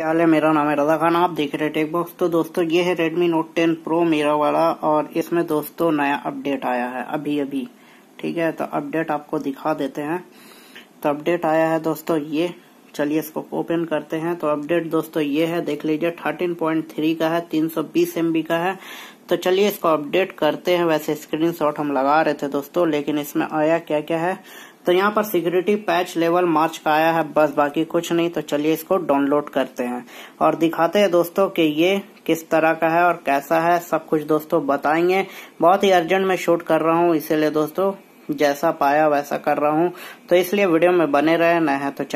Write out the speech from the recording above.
क्या हाल है मेरा नाम है रजा खान आप देख रहे टेक बॉक्स तो दोस्तों ये है Redmi Note 10 Pro मेरा वाला और इसमें दोस्तों नया अपडेट आया है अभी अभी ठीक है तो अपडेट आपको दिखा देते हैं तो अपडेट आया है दोस्तों ये चलिए इसको ओपन करते हैं तो अपडेट दोस्तों ये है देख लीजिए 13.3 का है 320 एमबी का है तो चलिए इसको अपडेट करते हैं वैसे स्क्रीनशॉट हम लगा रहे थे दोस्तों लेकिन इसमें आया क्या क्या है तो यहाँ पर सिक्योरिटी पैच लेवल मार्च का आया है बस बाकी कुछ नहीं तो चलिए इसको डाउनलोड करते हैं और दिखाते हैं दोस्तों कि ये किस तरह का है और कैसा है सब कुछ दोस्तों बताएंगे बहुत ही अर्जेंट में शूट कर रहा हूँ इसीलिए दोस्तों जैसा पाया वैसा कर रहा हूँ तो इसलिए वीडियो में बने रहे न है तो